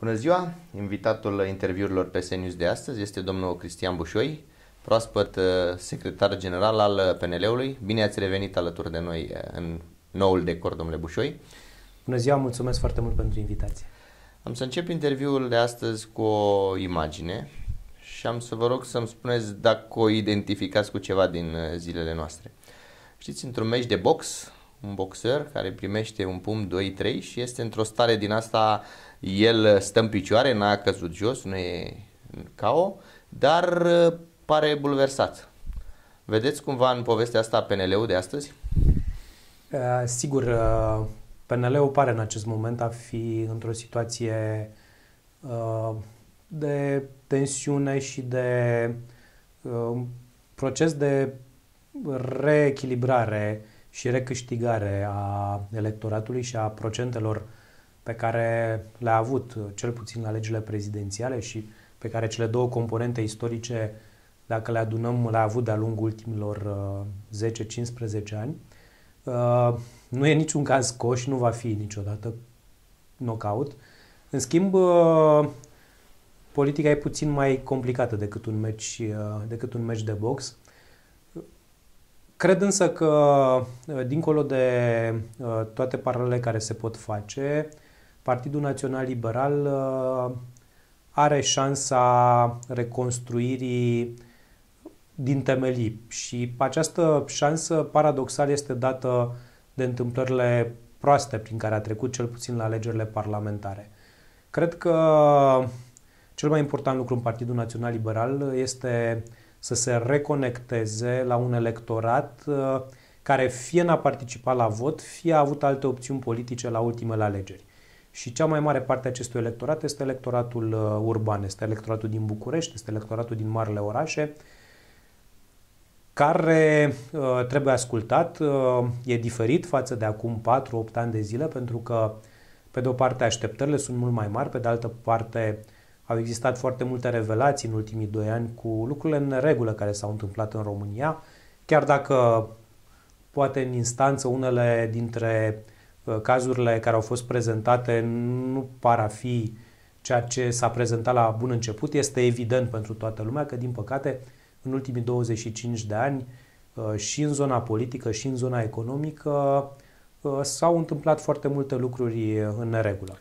Bună ziua! Invitatul interviurilor pe News de astăzi este domnul Cristian Bușoi, proaspăt uh, secretar general al uh, PNL-ului. Bine ați revenit alături de noi uh, în noul decor, domnule Bușoi. Bună ziua, mulțumesc foarte mult pentru invitație. Am să încep interviul de astăzi cu o imagine și am să vă rog să-mi spuneți dacă o identificați cu ceva din zilele noastre. Știți, într-un meci de box, un boxer care primește un pumn 2-3 și este într-o stare din asta, el stă în picioare, n-a căzut jos, nu e o dar uh, pare bulversat. Vedeți cumva în povestea asta PNL-ul de astăzi? Uh, sigur, uh, PNL-ul pare în acest moment a fi într-o situație uh, de tensiune și de uh, proces de reechilibrare și recâștigare a electoratului și a procentelor pe care le-a avut, cel puțin la legile prezidențiale și pe care cele două componente istorice, dacă le adunăm, le-a avut de-a lungul ultimilor 10-15 uh, ani. Uh, nu e niciun caz coș, nu va fi niciodată knockout. În schimb, uh, politica e puțin mai complicată decât un meci, decât un meci de box Cred însă că, uh, dincolo de uh, toate paralele care se pot face, Partidul Național Liberal uh, are șansa reconstruirii din temelii și această șansă paradoxal este dată de întâmplările proaste prin care a trecut cel puțin la alegerile parlamentare. Cred că cel mai important lucru în Partidul Național Liberal este uh, să se reconecteze la un electorat uh, care fie n-a participat la vot, fie a avut alte opțiuni politice la ultimele alegeri. Și cea mai mare parte a acestui electorat este electoratul uh, urban, este electoratul din București, este electoratul din marile orașe, care uh, trebuie ascultat. Uh, e diferit față de acum 4-8 ani de zile, pentru că, pe de o parte, așteptările sunt mult mai mari, pe de altă parte, uh, au existat foarte multe revelații în ultimii doi ani cu lucrurile în regulă care s-au întâmplat în România, chiar dacă poate în instanță unele dintre uh, cazurile care au fost prezentate nu par a fi ceea ce s-a prezentat la bun început. Este evident pentru toată lumea că, din păcate, în ultimii 25 de ani, uh, și în zona politică, și în zona economică, uh, s-au întâmplat foarte multe lucruri în neregulă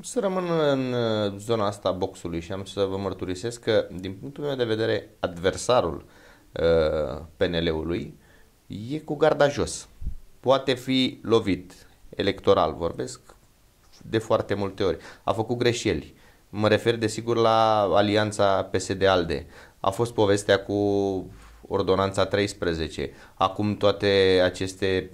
să rămân în uh, zona asta a boxului și am să vă mărturisesc că, din punctul meu de vedere, adversarul uh, PNL-ului e cu garda jos. Poate fi lovit, electoral vorbesc, de foarte multe ori. A făcut greșeli. Mă refer, desigur, la alianța PSD-ALDE. A fost povestea cu ordonanța 13. Acum toate aceste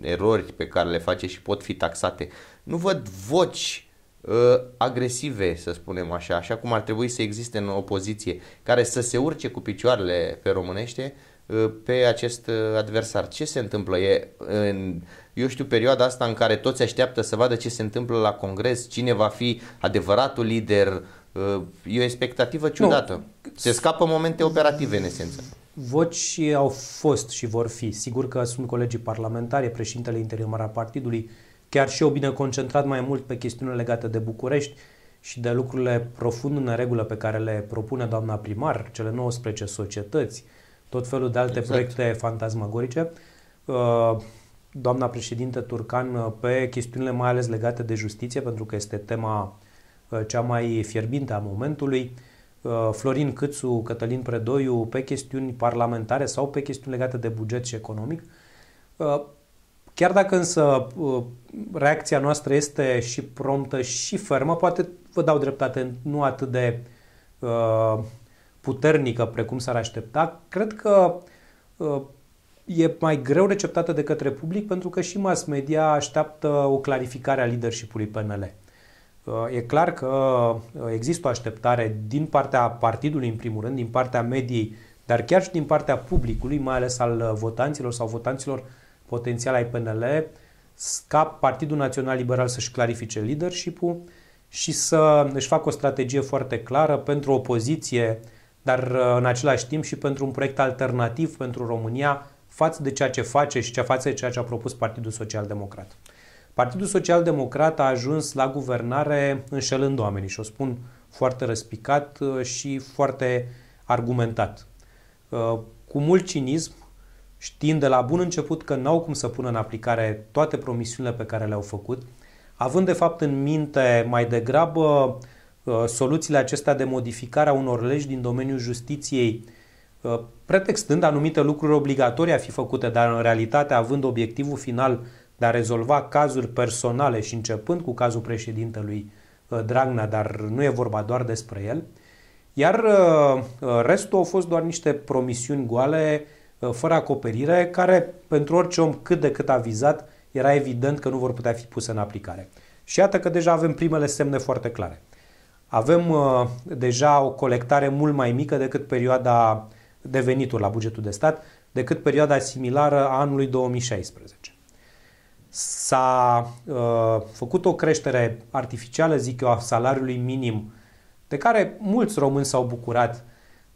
erori pe care le face și pot fi taxate. Nu văd voci Uh, agresive, să spunem așa, așa cum ar trebui să existe în opoziție, care să se urce cu picioarele pe românește uh, pe acest uh, adversar. Ce se întâmplă? E în, eu știu, perioada asta în care toți așteaptă să vadă ce se întâmplă la congres, cine va fi adevăratul lider, e o expectativă ciudată. Nu. Se scapă momente operative, în esență. Voci au fost și vor fi. Sigur că sunt colegii parlamentari, președintele interimar a partidului, chiar și eu bine concentrat mai mult pe chestiunile legate de București și de lucrurile profund în regulă pe care le propune doamna primar, cele 19 societăți, tot felul de alte exact. proiecte fantasmagorice. Uh, doamna președinte Turcan uh, pe chestiunile mai ales legate de justiție, pentru că este tema uh, cea mai fierbinte a momentului. Florin Câțu, Cătălin Predoiu pe chestiuni parlamentare sau pe chestiuni legate de buget și economic. Chiar dacă însă uh, reacția noastră este și promptă și fermă, poate vă dau dreptate, nu atât de uh, puternică precum s-ar aștepta, cred că uh, e mai greu receptată de către public pentru că și mass media așteaptă o clarificare a leadership-ului PNL. Uh, e clar că uh, există o așteptare din partea partidului, în primul rând, din partea mediei, dar chiar și din partea publicului, mai ales al votanților sau votanților potențial ai PNL, ca Partidul Național Liberal să-și clarifice leadership-ul și să își facă o strategie foarte clară pentru opoziție, dar uh, în același timp și pentru un proiect alternativ pentru România față de ceea ce face și față de ceea ce a propus Partidul Social Democrat. Partidul Social Democrat a ajuns la guvernare înșelând oamenii și o spun foarte răspicat uh, și foarte argumentat. Uh, cu mult cinism, știind de la bun început că n-au cum să pună în aplicare toate promisiunile pe care le-au făcut, având de fapt în minte mai degrabă uh, soluțiile acestea de modificare a unor legi din domeniul justiției, uh, pretextând anumite lucruri obligatorii a fi făcute, dar în realitate având obiectivul final de a rezolva cazuri personale și începând cu cazul președintelui uh, Dragnea, dar nu e vorba doar despre el. Iar restul au fost doar niște promisiuni goale Uh, fără acoperire, care pentru orice om cât de cât avizat era evident că nu vor putea fi puse în aplicare. Și iată că deja avem primele semne foarte clare. Avem uh, deja o colectare mult mai mică decât perioada de venituri la bugetul de stat, decât perioada similară a anului 2016. S-a uh, făcut o creștere artificială, zic eu, a salariului minim, de care mulți români s-au bucurat uh,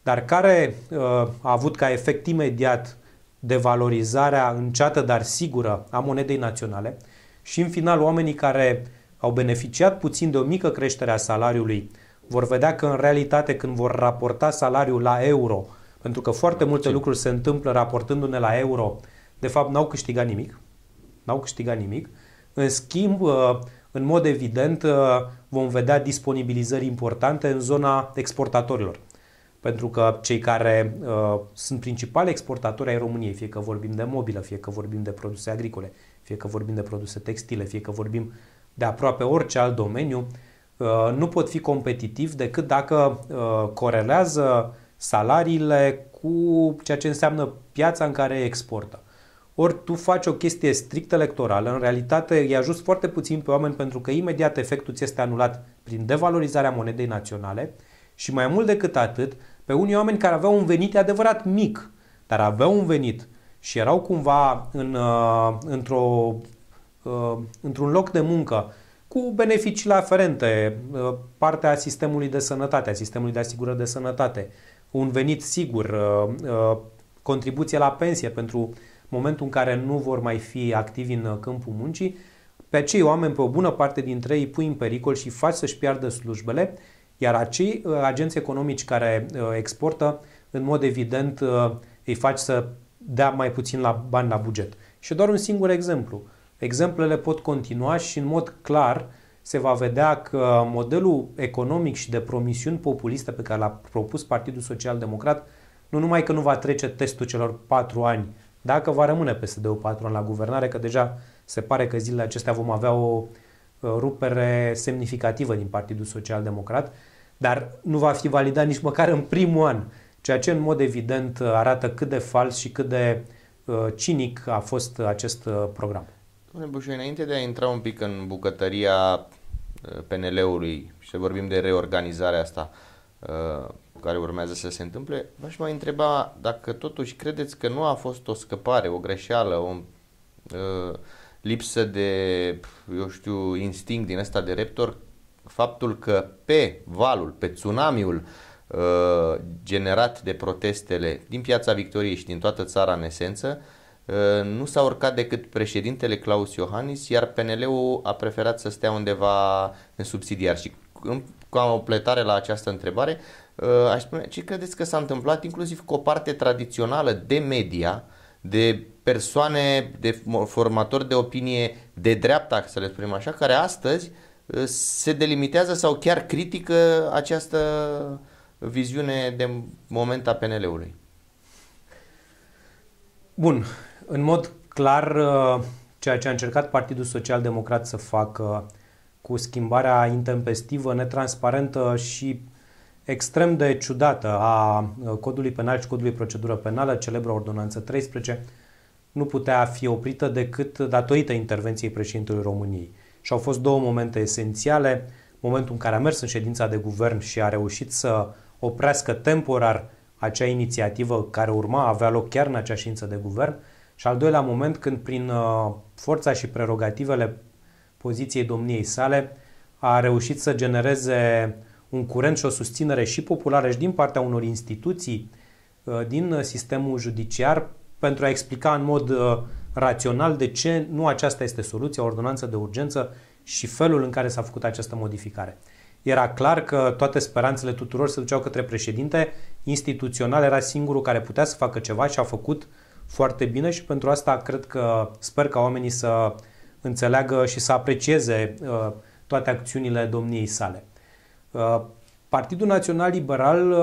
dar care uh, a avut ca efect imediat devalorizarea înceată, dar sigură, a monedei naționale și, în final, oamenii care au beneficiat puțin de o mică creștere a salariului vor vedea că, în realitate, când vor raporta salariul la euro, pentru că foarte multe lucruri se întâmplă raportându-ne la euro, de fapt n-au câștigat nimic, n-au câștigat nimic. În schimb, uh, în mod evident, uh, vom vedea disponibilizări importante în zona exportatorilor pentru că cei care uh, sunt principali exportatori ai României, fie că vorbim de mobilă, fie că vorbim de produse agricole, fie că vorbim de produse textile, fie că vorbim de aproape orice alt domeniu, uh, nu pot fi competitivi decât dacă uh, corelează salariile cu ceea ce înseamnă piața în care exportă. Ori tu faci o chestie strict electorală, în realitate îi ajuți foarte puțin pe oameni pentru că imediat efectul ți este anulat prin devalorizarea monedei naționale și mai mult decât atât, pe unii oameni care aveau un venit adevărat mic, dar aveau un venit și erau cumva în, uh, într-o, uh, într-un loc de muncă cu beneficiile aferente, uh, partea sistemului de sănătate, a sistemului de asigurări de sănătate, un venit sigur, uh, uh, contribuție la pensie pentru momentul în care nu vor mai fi activi în uh, câmpul muncii, pe cei oameni, pe o bună parte dintre ei, îi pui în pericol și faci să-și piardă slujbele iar acei uh, agenți economici care uh, exportă, în mod evident, uh, îi faci să dea mai puțin la bani la buget. Și doar un singur exemplu. Exemplele pot continua și în mod clar se va vedea că modelul economic și de promisiuni populiste pe care l-a propus Partidul Social Democrat nu numai că nu va trece testul celor patru ani, dacă va rămâne PSD-ul patru ani la guvernare, că deja se pare că zilele acestea vom avea o rupere semnificativă din Partidul Social Democrat, dar nu va fi validat nici măcar în primul an, ceea ce în mod evident arată cât de fals și cât de uh, cinic a fost acest uh, program. Domnule Bușu, înainte de a intra un pic în bucătăria uh, PNL-ului și să vorbim de reorganizarea asta uh, care urmează să se întâmple, v-aș mai întreba dacă totuși credeți că nu a fost o scăpare, o greșeală, o uh, lipsă de, eu știu, instinct din ăsta de reptor faptul că pe valul, pe tsunamiul uh, generat de protestele din piața Victoriei și din toată țara în esență, uh, nu s-a urcat decât președintele Claus Iohannis, iar PNL-ul a preferat să stea undeva în subsidiar. Și în, ca o pletare la această întrebare, uh, aș spune ce credeți că s-a întâmplat inclusiv cu o parte tradițională de media, de persoane, de formatori de opinie de dreapta, să le spunem așa, care astăzi uh, se delimitează sau chiar critică această viziune de moment a PNL-ului? Bun. În mod clar, uh, ceea ce a încercat Partidul Social Democrat să facă cu schimbarea intempestivă, netransparentă și extrem de ciudată a uh, codului penal și codului procedură penală, celebra ordonanță 13, nu putea fi oprită decât datorită intervenției președintelui României și au fost două momente esențiale. Momentul în care a mers în ședința de guvern și a reușit să oprească temporar acea inițiativă care urma avea loc chiar în acea ședință de guvern și al doilea moment când prin uh, forța și prerogativele poziției domniei sale a reușit să genereze un curent și o susținere și populară și din partea unor instituții uh, din uh, sistemul judiciar pentru a explica în mod rațional de ce nu aceasta este soluția, ordonanță de urgență și felul în care s-a făcut această modificare. Era clar că toate speranțele tuturor se duceau către președinte, instituțional era singurul care putea să facă ceva și a făcut foarte bine și pentru asta cred că sper ca oamenii să înțeleagă și să aprecieze uh, toate acțiunile domniei sale. Uh, Partidul Național Liberal uh,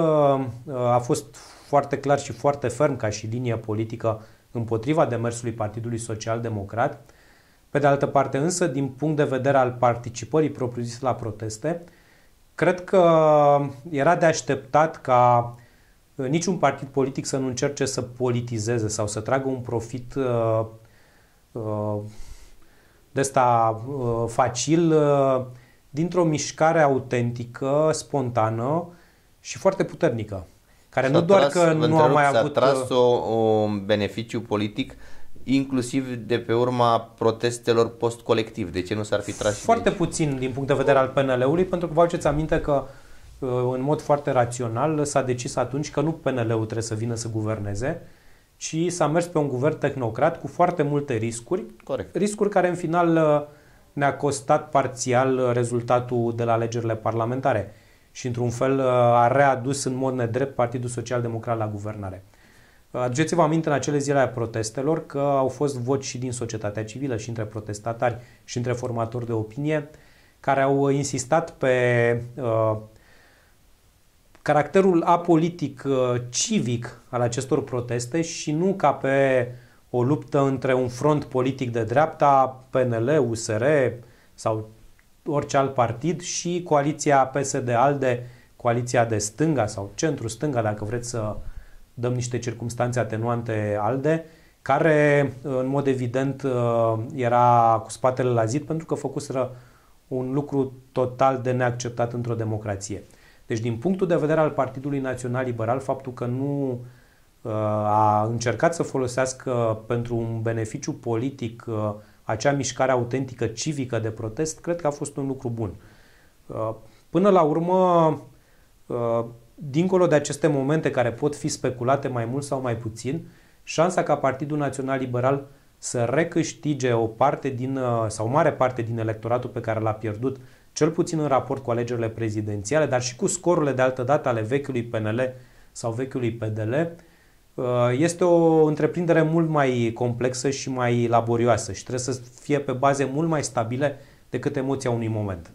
uh a fost foarte clar și foarte ferm ca și linie politică împotriva demersului Partidului Social Democrat, pe de altă parte însă, din punct de vedere al participării propriu-zis la proteste, cred că era de așteptat ca uh, niciun partid politic să nu încerce să politizeze sau să tragă un profit uh, uh, de asta facil dintr-o mișcare autentică, spontană și foarte puternică care nu doar tras, că nu a mai avut... a tras uh, o, o beneficiu politic inclusiv de pe urma protestelor post-colectiv. De ce nu s-ar fi tras Foarte puțin din punct de vedere al PNL-ului, pentru că vă aduceți aminte că uh, în mod foarte rațional s-a decis atunci că nu PNL-ul trebuie să vină să guverneze, ci s-a mers pe un guvern tehnocrat cu foarte multe riscuri. Corect. Riscuri care în final uh, ne-a costat parțial rezultatul de la alegerile parlamentare și într-un fel uh, a readus în mod nedrept Partidul Social Democrat la guvernare. Uh, aduceți-vă aminte în acele zile ale protestelor că au fost voci și din societatea civilă și între protestatari și între formatori de opinie care au insistat pe uh, caracterul apolitic, civic al acestor proteste și nu ca pe o luptă între un front politic de dreapta, PNL, USR sau orice alt partid și coaliția PSD-ALDE, coaliția de stânga sau centru-stânga, dacă vreți să dăm niște circumstanțe atenuante ALDE, care în mod evident uh, era cu spatele la zid pentru că făcuseră un lucru total de neacceptat într-o democrație. Deci din punctul de vedere al Partidului Național Liberal, faptul că nu uh, a încercat să folosească pentru un beneficiu politic uh, acea mișcare autentică civică de protest, cred că a fost un lucru bun. Uh, până la urmă, uh, dincolo de aceste momente care pot fi speculate mai mult sau mai puțin, șansa ca Partidul Național Liberal să recâștige o parte din, uh, sau o mare parte din electoratul pe care l-a pierdut, cel puțin în raport cu alegerile prezidențiale, dar și cu scorurile de altă dată ale vechiului PNL sau vechiului PDL, Uh, este o întreprindere mult mai complexă și mai laborioasă și trebuie să fie pe baze mult mai stabile decât emoția unui moment.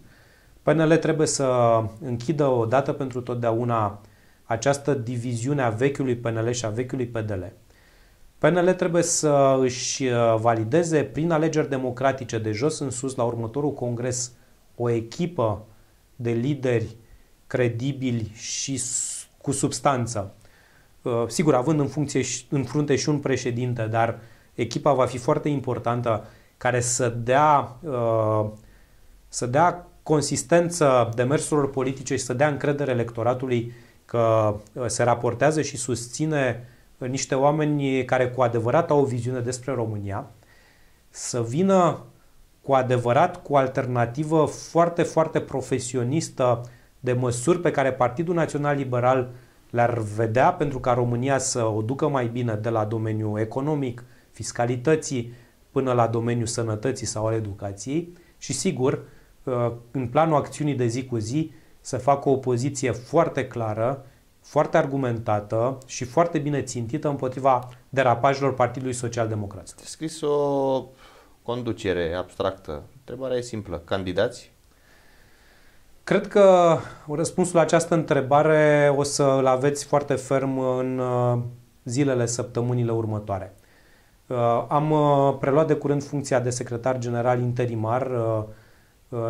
PNL trebuie să închidă o dată pentru totdeauna această diviziune a vechiului PNL și a vechiului PDL. PNL trebuie să își uh, valideze prin alegeri democratice de jos în sus la următorul congres o echipă de lideri credibili și cu substanță Uh, sigur, având în, funcție, în frunte și un președinte, dar echipa va fi foarte importantă care să dea, uh, să dea consistență demersurilor politice și să dea încredere electoratului că uh, se raportează și susține niște oameni care cu adevărat au o viziune despre România, să vină cu adevărat cu o alternativă foarte, foarte profesionistă de măsuri pe care Partidul Național Liberal uh, le-ar vedea pentru ca România să o ducă mai bine de la domeniul economic, fiscalității, până la domeniul sănătății sau al educației și, sigur, uh, în planul acțiunii de zi cu zi, să facă o poziție foarte clară, foarte argumentată și foarte bine țintită împotriva derapajelor Partidului Social Democrat. Scris o conducere abstractă. Întrebarea e simplă. Candidați? Cred că răspunsul la această întrebare o să-l aveți foarte ferm în uh, zilele, săptămânile următoare. Uh, am uh, preluat de curând funcția de secretar general interimar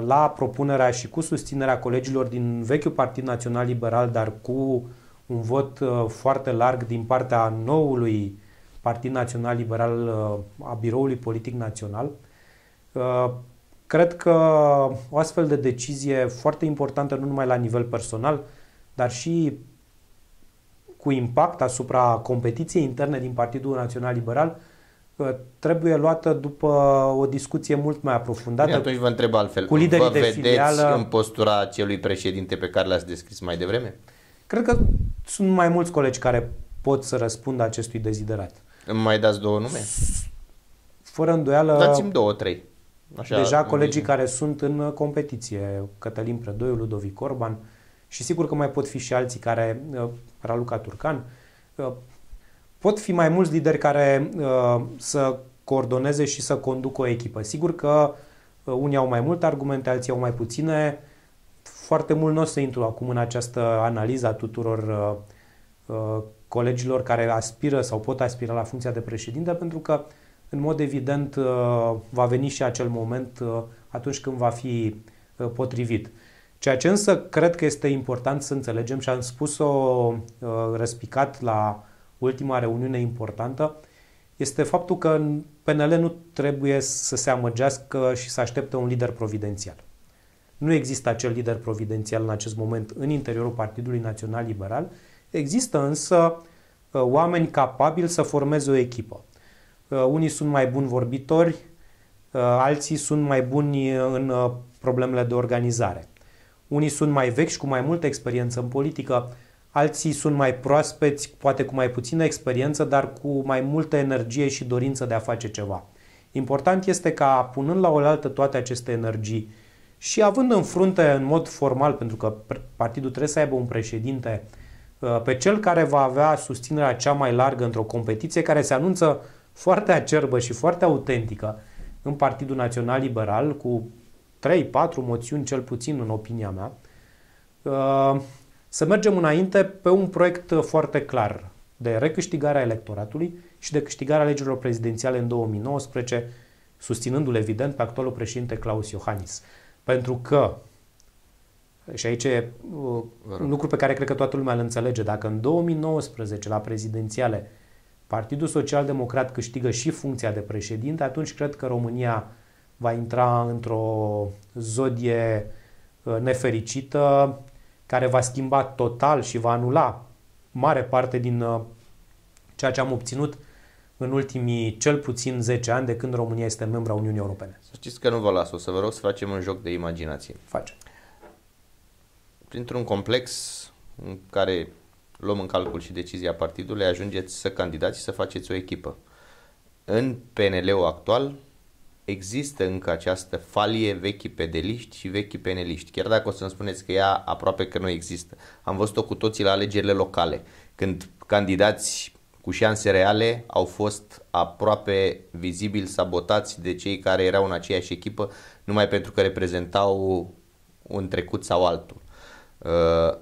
la propunerea și cu susținerea colegilor din vechiul Partid Național Liberal, dar cu un vot foarte larg din partea noului Partid Național Liberal a Biroului Politic Național. Cred că o astfel de decizie foarte importantă nu numai la nivel personal, dar și cu impact asupra competiției interne din Partidul Național Liberal, trebuie luată după o discuție mult mai aprofundată. Bine, atunci vă întreb altfel. Cu liderii vă de vedeți filială, în postura acelui președinte pe care l-ați descris mai devreme? Cred că sunt mai mulți colegi care pot să răspundă acestui deziderat. Îmi mai dați două nume? Fără îndoială... Dați-mi două, trei. Așa, Deja colegii care sunt în uh, competiție, Cătălin Predoiu, Ludovic Orban și sigur că mai pot fi și alții care, uh, Raluca Turcan, uh, pot fi mai mulți lideri care să coordoneze și să conducă o echipă. Sigur că unii au mai multe argumente, alții au mai puține. Foarte mult nu o să intru acum în această analiză a tuturor colegilor care aspiră sau pot aspira la funcția de președinte, pentru că în mod evident, uh, va veni și acel moment uh, atunci când va fi uh, potrivit. Ceea ce însă cred că este important să înțelegem și am spus-o răspicat la ultima reuniune importantă, este faptul că PNL nu trebuie să se amăgească și să aștepte un lider providențial. Nu există acel lider providențial în acest moment în interiorul Partidului Național Liberal, există însă oameni capabili să formeze o echipă. Uh, unii sunt mai buni vorbitori, uh, alții sunt mai buni uh, în problemele de organizare. Unii sunt mai vechi și cu mai multă experiență în politică, alții sunt mai proaspeți, poate cu mai puțină experiență, dar cu mai multă energie și dorință de a face ceva. Important este ca, punând la oaltă toate aceste energii și având în frunte în mod formal, pentru că partidul trebuie să aibă un președinte, pe cel care va avea susținerea cea mai largă într-o competiție care se anunță foarte acerbă și foarte autentică în Partidul Național Liberal, cu 3-4 moțiuni cel puțin în opinia mea, uh, să mergem înainte pe un proiect foarte clar de recâștigarea electoratului și de câștigarea alegerilor prezidențiale în 2019, susținându-l evident pe actualul președinte Claus Iohannis. Pentru că, și aici e un uh, lucru pe care cred că toată lumea îl înțelege, dacă în 2019 la prezidențiale Partidul Social Democrat câștigă și funcția de președinte, atunci cred că România va intra într-o zodie uh, nefericită care va schimba total și va anula mare parte din uh, ceea ce am obținut în ultimii cel puțin 10 ani de când România este membra Uniunii Europene. Să știți că nu vă las, o să vă rog să facem un joc de imaginație. Facem. Printr-un complex în care luăm în calcul și decizia partidului, ajungeți să candidați și să faceți o echipă. În PNL-ul actual există încă această falie vechi pedeliști și vechi peneliști. Chiar dacă o să-mi spuneți că ea aproape că nu există. Am văzut-o cu toții la alegerile locale, când candidați cu șanse reale au fost aproape vizibil sabotați de cei care erau în aceeași echipă numai pentru că reprezentau un trecut sau altul. Uh,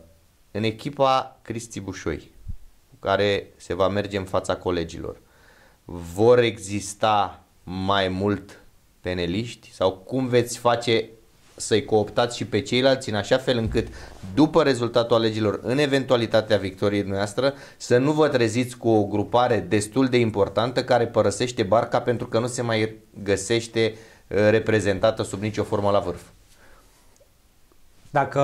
în echipa Cristi Bușoi, cu care se va merge în fața colegilor, vor exista mai mult peneliști sau cum veți face să-i cooptați și pe ceilalți în așa fel încât după rezultatul alegerilor, în eventualitatea victoriei noastre, să nu vă treziți cu o grupare destul de importantă care părăsește barca pentru că nu se mai găsește uh, reprezentată sub nicio formă la vârf. Dacă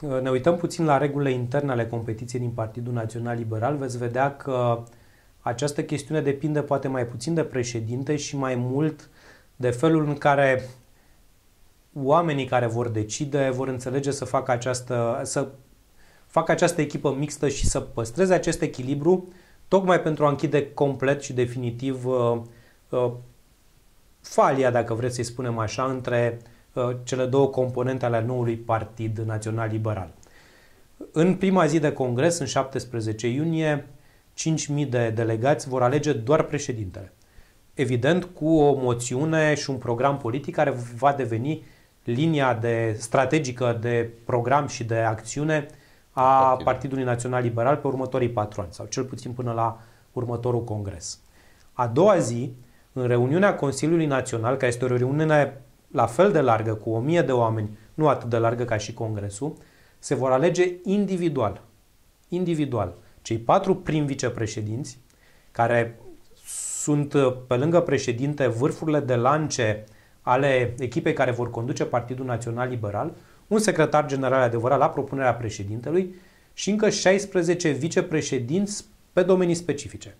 uh, ne uităm puțin la regulile interne ale competiției din Partidul Național Liberal, veți vedea că această chestiune depinde poate mai puțin de președinte și mai mult de felul în care oamenii care vor decide vor înțelege să facă această, să facă această echipă mixtă și să păstreze acest echilibru tocmai pentru a închide complet și definitiv uh, uh, falia, dacă vreți să-i spunem așa, între uh, Uh, cele două componente ale noului Partid Național Liberal. În prima zi de congres, în 17 iunie, 5.000 de delegați vor alege doar președintele. Evident, cu o moțiune și un program politic care va deveni linia de strategică de program și de acțiune a Partid. Partidului Național Liberal pe următorii patru ani, sau cel puțin până la următorul congres. A doua zi, în reuniunea Consiliului Național, care este o reuniune la fel de largă, cu o mie de oameni, nu atât de largă ca și Congresul, se vor alege individual. Individual. Cei patru prim vicepreședinți, care sunt uh, pe lângă președinte vârfurile de lance ale echipei care vor conduce Partidul Național Liberal, un secretar general adevărat la propunerea președintelui și încă 16 vicepreședinți pe domenii specifice.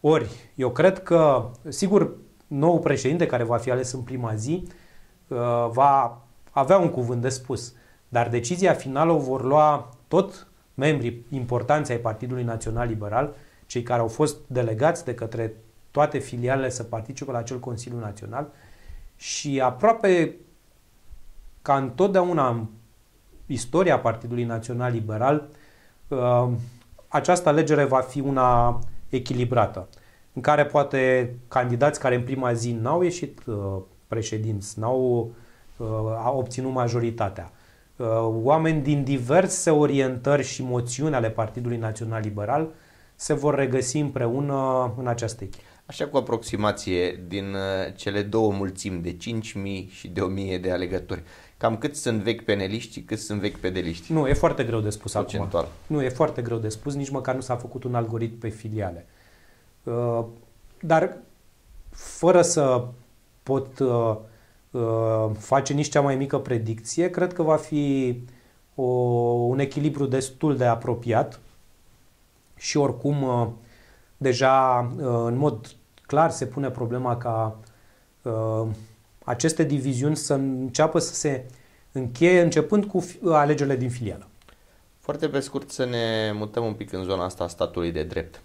Ori, eu cred că, sigur, nou președinte care va fi ales în prima zi uh, va avea un cuvânt de spus, dar decizia finală o vor lua tot membrii importanți ai Partidului Național Liberal, cei care au fost delegați de către toate filialele să participe la acel Consiliu Național și aproape ca întotdeauna în istoria Partidului Național Liberal, uh, această alegere va fi una echilibrată în care poate candidați care în prima zi n-au ieșit uh, președinți, n-au uh, obținut majoritatea. Uh, oameni din diverse orientări și moțiuni ale Partidului Național Liberal se vor regăsi împreună în această echipă. Așa cu aproximație din cele două mulțimi de 5.000 și de 1.000 de alegători, cam cât sunt vechi peneliști și cât sunt vechi pedeliști? Nu, e foarte greu de spus Procentual. acum. Nu, e foarte greu de spus, nici măcar nu s-a făcut un algoritm pe filiale. Uh, dar fără să pot uh, uh, face nici cea mai mică predicție, cred că va fi o, un echilibru destul de apropiat și oricum uh, deja în mod clar se pune problema ca aceste diviziuni să înceapă să se încheie începând cu alegerile din filială. Foarte pe scurt să ne mutăm un pic în zona asta statului de drept.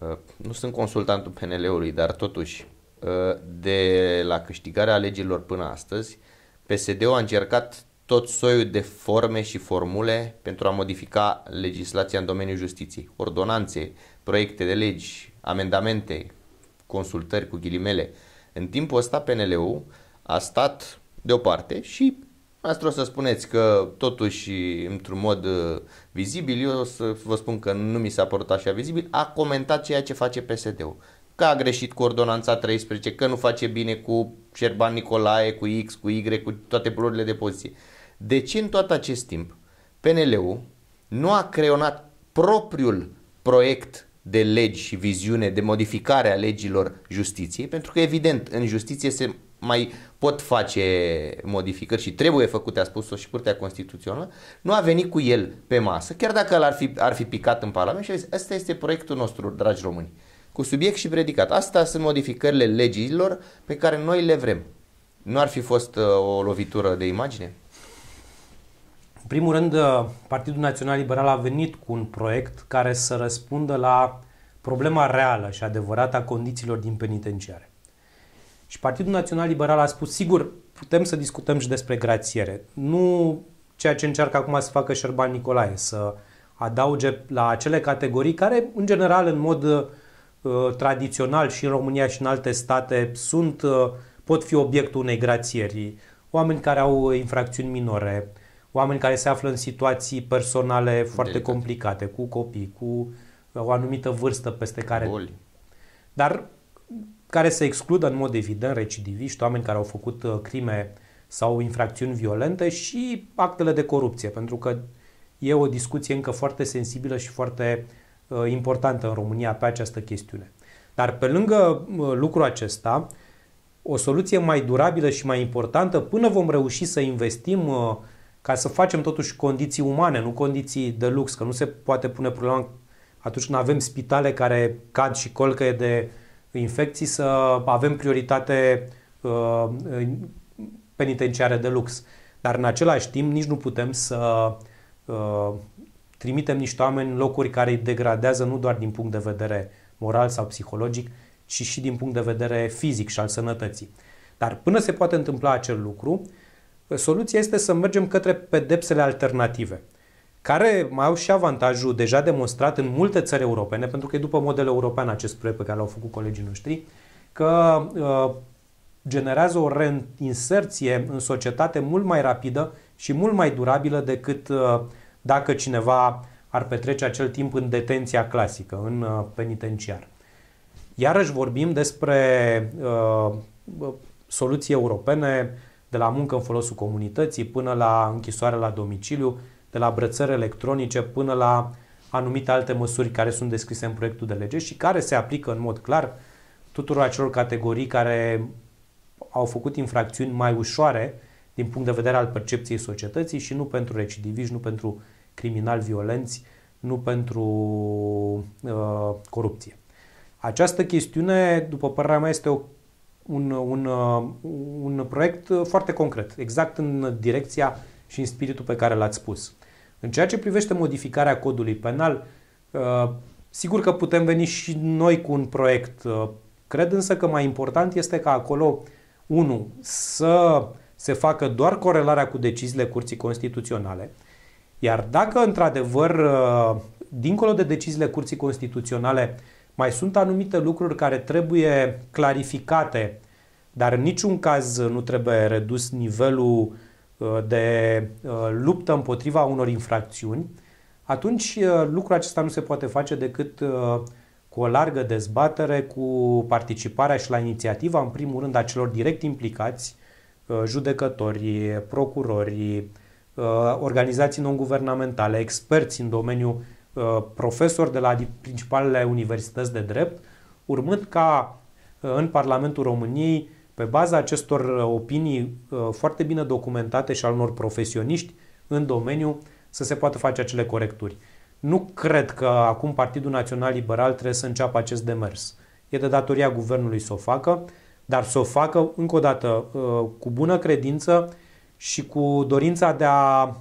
Uh, nu sunt consultantul PNL-ului, dar totuși, uh, de la câștigarea alegerilor până astăzi, PSD-ul a încercat tot soiul de forme și formule pentru a modifica legislația în domeniul justiției. Ordonanțe, proiecte de legi, amendamente, consultări cu ghilimele. În timpul ăsta PNL-ul a stat deoparte și Astăzi o să spuneți că totuși într-un mod uh, vizibil, eu o să vă spun că nu mi s-a părut așa vizibil, a comentat ceea ce face PSD-ul. Că a greșit cu ordonanța 13, că nu face bine cu Șerban Nicolae, cu X, cu Y, cu toate blurile de poziție. De ce în tot acest timp PNL-ul nu a creionat propriul proiect de legi și viziune de modificare a legilor justiției, pentru că evident în justiție se mai pot face modificări și trebuie făcute, a spus-o și Curtea Constituțională, nu a venit cu el pe masă, chiar dacă l-ar fi, ar fi picat în Parlament și a zis, ăsta este proiectul nostru, dragi români, cu subiect și predicat. Asta sunt modificările legilor pe care noi le vrem. Nu ar fi fost uh, o lovitură de imagine? În primul rând, uh, Partidul Național Liberal a venit cu un proiect care să răspundă la problema reală și adevărată a condițiilor din penitenciare. Și Partidul Național Liberal a spus, sigur, putem să discutăm și despre grațiere. Nu ceea ce încearcă acum să facă Șerban Nicolae, să adauge la acele categorii care, în general, în mod uh, tradițional și în România și în alte state, sunt, uh, pot fi obiectul unei grațieri. Oameni care au infracțiuni minore, oameni care se află în situații personale Delicate. foarte complicate, cu copii, cu uh, o anumită vârstă peste care... Boli. Dar care să excludă în mod evident recidiviști, oameni care au făcut uh, crime sau infracțiuni violente și actele de corupție, pentru că e o discuție încă foarte sensibilă și foarte uh, importantă în România pe această chestiune. Dar pe lângă uh, lucrul acesta, o soluție mai durabilă și mai importantă, până vom reuși să investim ca să facem totuși condiții umane, nu condiții de lux, că nu se poate pune problema atunci când avem spitale care cad și colcăie de infecții să avem prioritate uh, penitenciare de lux. Dar în același timp nici nu putem să uh, trimitem niște oameni în locuri care îi degradează nu doar din punct de vedere moral sau psihologic, ci și din punct de vedere fizic și al sănătății. Dar până se poate întâmpla acel lucru, soluția este să mergem către pedepsele alternative – care mai au și avantajul deja demonstrat în multe țări europene, pentru că e după model european acest proiect pe care l-au făcut colegii noștri, că uh, generează o reinserție în societate mult mai rapidă și mult mai durabilă decât uh, dacă cineva ar petrece acel timp în detenția clasică, în uh, penitenciar. Iarăși vorbim despre uh, soluții europene, de la muncă în folosul comunității până la închisoare la domiciliu, de la brățări electronice până la anumite alte măsuri care sunt descrise în proiectul de lege și care se aplică în mod clar tuturor acelor categorii care au făcut infracțiuni mai ușoare din punct de vedere al percepției societății și nu pentru recidiviști, nu pentru criminali violenți, nu pentru uh, corupție. Această chestiune, după părerea mea, este o, un, un, uh, un proiect foarte concret, exact în direcția și în spiritul pe care l-ați spus. În ceea ce privește modificarea codului penal, uh, sigur că putem veni și noi cu un proiect. Uh, cred însă că mai important este ca acolo, unu, să se facă doar corelarea cu deciziile Curții Constituționale, iar dacă într-adevăr, uh, dincolo de deciziile Curții Constituționale, mai sunt anumite lucruri care trebuie clarificate, dar în niciun caz nu trebuie redus nivelul de uh, luptă împotriva unor infracțiuni, atunci uh, lucrul acesta nu se poate face decât uh, cu o largă dezbatere, cu participarea și la inițiativa, în primul rând, a celor direct implicați, judecători, procurori, organizații non-guvernamentale, experți în domeniu, profesori de la principalele universități de drept, urmând ca în Parlamentul României pe baza acestor uh, opinii uh, foarte bine documentate și al unor profesioniști în domeniu să se poată face acele corecturi. Nu cred că acum Partidul Național Liberal trebuie să înceapă acest demers. E de datoria guvernului să o facă, dar să o facă, încă o dată, uh, cu bună credință și cu dorința de a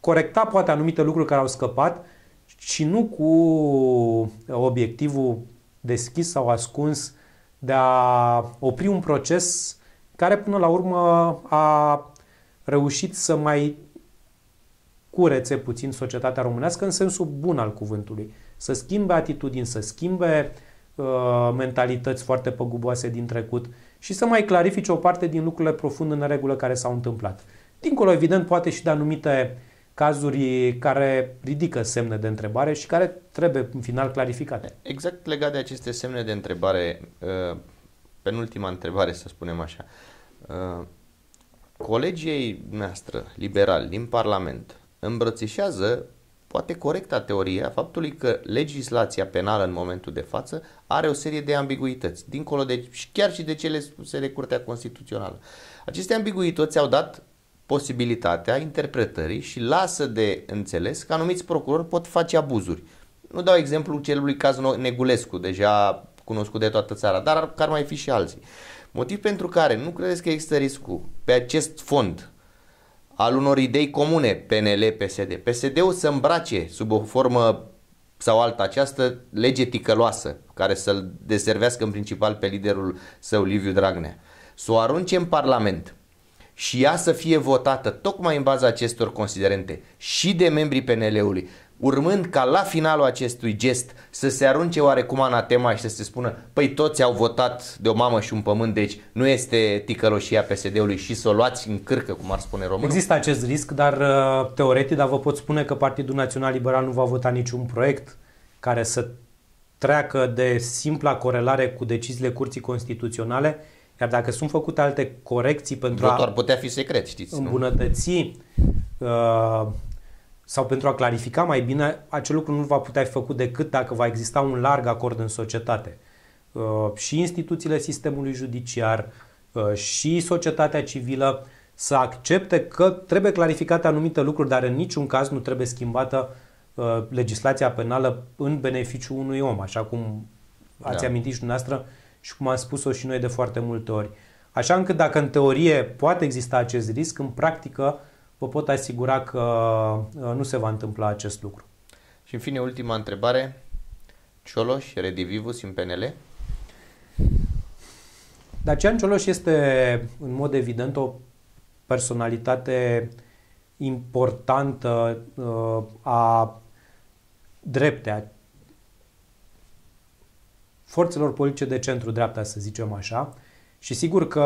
corecta poate anumite lucruri care au scăpat și nu cu obiectivul deschis sau ascuns de a opri un proces care până la urmă a reușit să mai curețe puțin societatea românească în sensul bun al cuvântului. Să schimbe atitudini, să schimbe uh, mentalități foarte păguboase din trecut și să mai clarifice o parte din lucrurile profund în regulă care s-au întâmplat. Dincolo, evident, poate și de anumite uh, cazuri care ridică semne de întrebare și care trebuie în final clarificate. Exact legat de aceste semne de întrebare, uh, penultima întrebare să spunem așa, uh, colegii noastră liberali din Parlament îmbrățișează poate corecta teoria faptului că legislația penală în momentul de față are o serie de ambiguități, dincolo de, chiar și de cele spuse de Curtea Constituțională. Aceste ambiguități au dat posibilitatea interpretării și lasă de înțeles că anumiți procurori pot face abuzuri. Nu dau exemplu celui caz Negulescu, deja cunoscut de toată țara, dar ar mai fi și alții. Motiv pentru care nu credeți că există riscul pe acest fond al unor idei comune PNL-PSD. PSD-ul să îmbrace sub o formă sau alta această lege ticăloasă care să-l deservească în principal pe liderul său Liviu Dragnea. Să o arunce în Parlament și ea să fie votată tocmai în baza acestor considerente și de membrii PNL-ului, urmând ca la finalul acestui gest să se arunce oarecum anatema și să se spună păi toți au votat de o mamă și un pământ, deci nu este ticăloșia PSD-ului și să o luați în cârcă, cum ar spune românul. Există acest risc, dar uh, teoretic, dar vă pot spune că Partidul Național Liberal nu va vota niciun proiect care să treacă de simpla corelare cu deciziile Curții Constituționale iar dacă sunt făcute alte corecții pentru Votul a ar putea fi secret, știți, îmbunătăți nu? Uh, sau pentru a clarifica mai bine, acel lucru nu va putea fi făcut decât dacă va exista un larg acord în societate. Uh, și instituțiile sistemului judiciar, uh, și societatea civilă să accepte că trebuie clarificate anumite lucruri, dar în niciun caz nu trebuie schimbată uh, legislația penală în beneficiu unui om, așa cum ați da. amintit și dumneavoastră, și cum am spus-o și noi de foarte multe ori. Așa încât dacă în teorie poate exista acest risc, în practică vă pot asigura că uh, nu se va întâmpla acest lucru. Și în fine, ultima întrebare. Cioloș, redivivus în PNL? Dacian Cioloș este în mod evident o personalitate importantă uh, a dreptea forțelor politice de centru-dreapta, să zicem așa. Și sigur că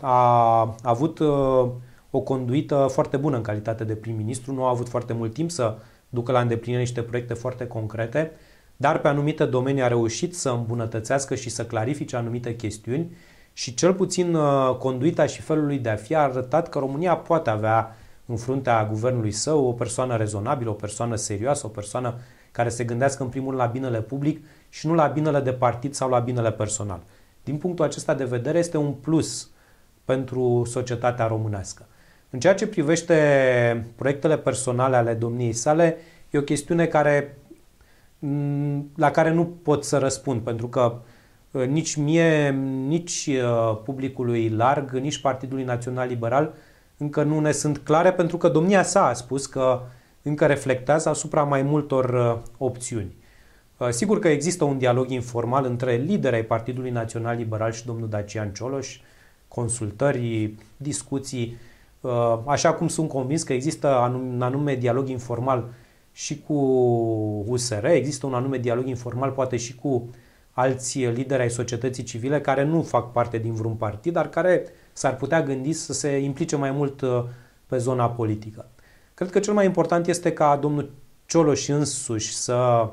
a avut uh, o conduită foarte bună în calitate de prim-ministru, nu a avut foarte mult timp să ducă la îndeplinire niște proiecte foarte concrete, dar pe anumite domenii a reușit să îmbunătățească și să clarifice anumite chestiuni și cel puțin uh, conduita și felul lui de a fi a arătat că România poate avea în fruntea guvernului său o persoană rezonabilă, o persoană serioasă, o persoană care se gândească în primul rând la binele public și nu la binele de partid sau la binele personal. Din punctul acesta de vedere, este un plus pentru societatea românească. În ceea ce privește proiectele personale ale domniei sale, e o chestiune care, mm, la care nu pot să răspund, pentru că uh, nici mie, nici uh, publicului larg, nici Partidului Național Liberal încă nu ne sunt clare, pentru că domnia sa a spus că uh, încă reflectează asupra mai multor uh, opțiuni. Uh, sigur că există un dialog informal între liderii Partidului Național Liberal și domnul Dacian Cioloș, consultări, discuții, uh, așa cum sunt convins că există un anume dialog informal și cu USR, există un anume dialog informal poate și cu alți lideri ai societății civile care nu fac parte din vreun partid, dar care s-ar putea gândi să se implice mai mult pe zona politică. Cred că cel mai important este ca domnul Cioloș însuși să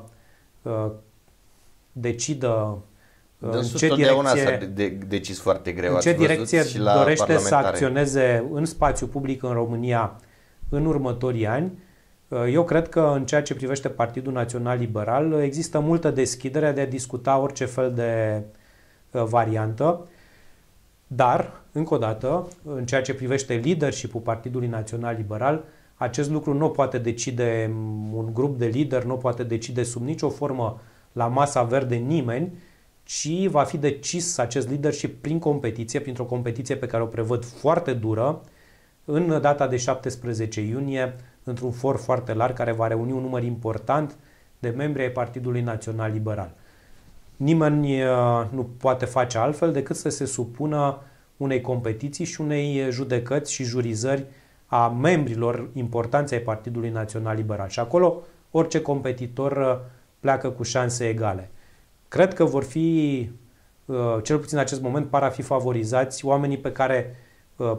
uh, decidă uh, în ce direcție, de, de, decis foarte greu. În ce direcție și la dorește să acționeze în spațiu public în România în următorii ani. Uh, eu cred că în ceea ce privește Partidul Național Liberal există multă deschidere de a discuta orice fel de uh, variantă, dar, încă o dată, în ceea ce privește leadership-ul Partidului Național Liberal, acest lucru nu poate decide un grup de lideri, nu poate decide sub nicio formă la masa verde nimeni, ci va fi decis acest lider și prin competiție, printr-o competiție pe care o prevăd foarte dură, în data de 17 iunie, într-un for foarte larg care va reuni un număr important de membri ai Partidului Național Liberal. Nimeni uh, nu poate face altfel decât să se supună unei competiții și unei judecăți și jurizări a membrilor importanței Partidului Național Liberal. Și acolo orice competitor uh, pleacă cu șanse egale. Cred că vor fi, uh, cel puțin în acest moment, par a fi favorizați oamenii pe care uh,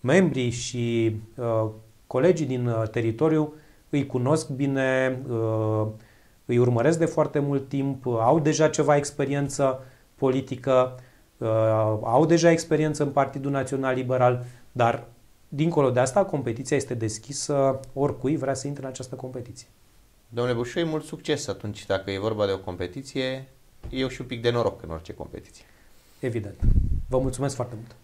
membrii și colegii din teritoriu îi cunosc bine, îi urmăresc de foarte mult timp, au deja ceva experiență politică, au deja experiență în Partidul Național Liberal, dar Dincolo de asta, competiția este deschisă oricui vrea să intre în această competiție. Domnule Bușoi, mult succes atunci dacă e vorba de o competiție. Eu și un pic de noroc în orice competiție. Evident. Vă mulțumesc foarte mult!